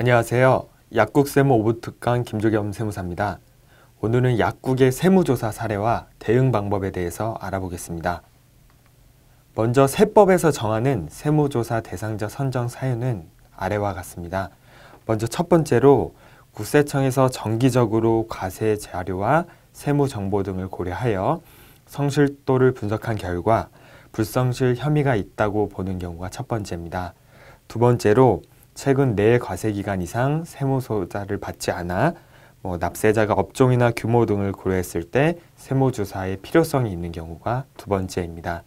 안녕하세요. 약국세무 오브특강 김조겸 세무사입니다. 오늘은 약국의 세무조사 사례와 대응 방법에 대해서 알아보겠습니다. 먼저 세법에서 정하는 세무조사 대상자 선정 사유는 아래와 같습니다. 먼저 첫 번째로 국세청에서 정기적으로 과세 자료와 세무 정보 등을 고려하여 성실도를 분석한 결과 불성실 혐의가 있다고 보는 경우가 첫 번째입니다. 두 번째로 최근 내 네 과세 기간 이상 세무소자를 받지 않아 뭐 납세자가 업종이나 규모 등을 고려했을 때 세무조사의 필요성이 있는 경우가 두 번째입니다.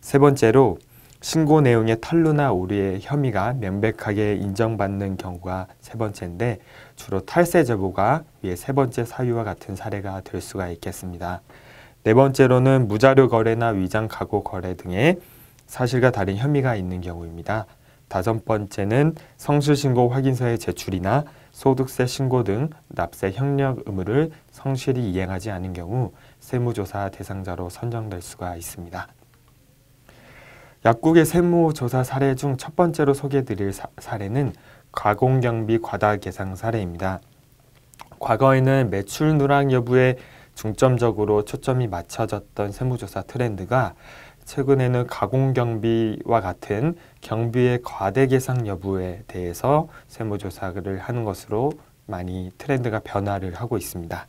세 번째로 신고 내용의 탈루나 오류의 혐의가 명백하게 인정받는 경우가 세 번째인데 주로 탈세 제보가 위에 세 번째 사유와 같은 사례가 될 수가 있겠습니다. 네 번째로는 무자료 거래나 위장 가고 거래 등의 사실과 다른 혐의가 있는 경우입니다. 다섯 번째는 성실신고 확인서의 제출이나 소득세 신고 등 납세 협력 의무를 성실히 이행하지 않은 경우 세무조사 대상자로 선정될 수가 있습니다. 약국의 세무조사 사례 중 첫 번째로 소개드릴 사, 사례는 가공경비 과다 계상 사례입니다. 과거에는 매출 누락 여부에 중점적으로 초점이 맞춰졌던 세무조사 트렌드가 최근에는 가공 경비와 같은 경비의 과대 계상 여부에 대해서 세무조사를 하는 것으로 많이 트렌드가 변화를 하고 있습니다.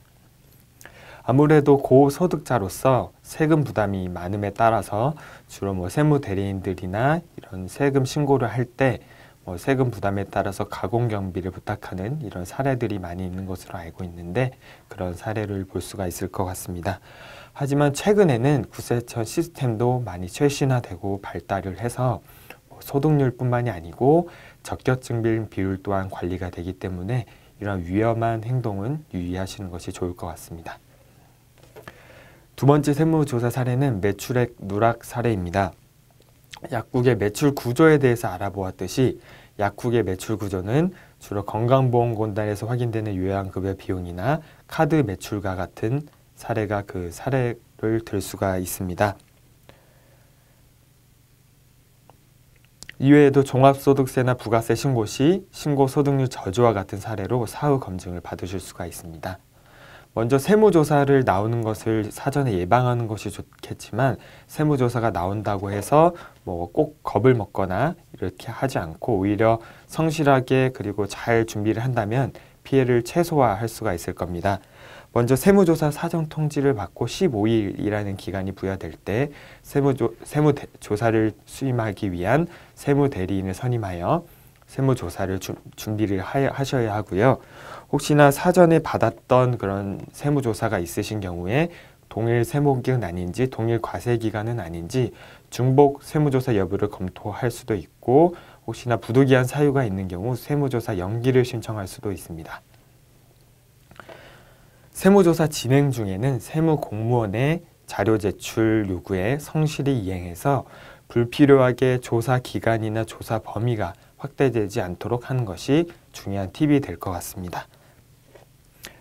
아무래도 고소득자로서 세금 부담이 많음에 따라서 주로 뭐 세무 대리인들이나 이런 세금 신고를 할때 뭐 세금 부담에 따라서 가공 경비를 부탁하는 이런 사례들이 많이 있는 것으로 알고 있는데 그런 사례를 볼 수가 있을 것 같습니다. 하지만 최근에는 구세천 시스템도 많이 최신화되고 발달을 해서 뭐 소독률뿐만이 아니고 적격증 비율 또한 관리가 되기 때문에 이런 위험한 행동은 유의하시는 것이 좋을 것 같습니다. 두 번째 세무조사 사례는 매출액 누락 사례입니다. 약국의 매출 구조에 대해서 알아보았듯이 약국의 매출 구조는 주로 건강보험공단에서 확인되는 요양급여 비용이나 카드 매출과 같은 사례가 그 사례를 들 수가 있습니다. 이외에도 종합소득세나 부가세 신고 시 신고 소득률 저조와 같은 사례로 사후 검증을 받으실 수가 있습니다. 먼저 세무조사를 나오는 것을 사전에 예방하는 것이 좋겠지만 세무조사가 나온다고 해서 뭐 꼭 겁을 먹거나 이렇게 하지 않고 오히려 성실하게 그리고 잘 준비를 한다면 피해를 최소화할 수가 있을 겁니다. 먼저 세무조사 사정 통지를 받고 15일이라는 기간이 부여될 때 세무조, 세무조사를 수임하기 위한 세무대리인을 선임하여 세무조사를 주, 준비를 하, 하셔야 하고요. 혹시나 사전에 받았던 그런 세무조사가 있으신 경우에 동일 세무기간 아닌지 동일 과세기간은 아닌지 중복 세무조사 여부를 검토할 수도 있고 혹시나 부득이한 사유가 있는 경우 세무조사 연기를 신청할 수도 있습니다. 세무조사 진행 중에는 세무 공무원의 자료 제출 요구에 성실히 이행해서 불필요하게 조사 기간이나 조사 범위가 확대되지 않도록 하는 것이 중요한 팁이 될 것 같습니다.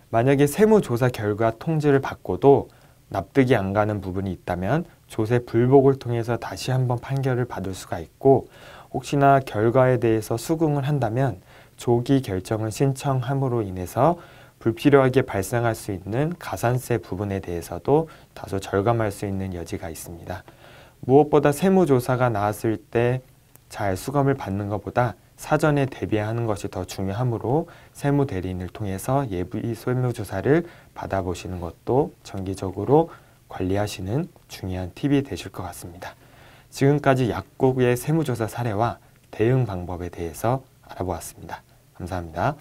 만약에 세무조사 결과 통지를 받고도 납득이 안 가는 부분이 있다면 조세 불복을 통해서 다시 한번 판결을 받을 수가 있고 혹시나 결과에 대해서 수긍을 한다면 조기 결정을 신청함으로 인해서 불필요하게 발생할 수 있는 가산세 부분에 대해서도 다소 절감할 수 있는 여지가 있습니다. 무엇보다 세무조사가 나왔을 때 잘 수감을 받는 것보다 사전에 대비하는 것이 더 중요하므로 세무 대리인을 통해서 예비 세무조사를 받아보시는 것도 정기적으로 관리하시는 중요한 팁이 되실 것 같습니다. 지금까지 약국의 세무조사 사례와 대응 방법에 대해서 알아보았습니다. 감사합니다.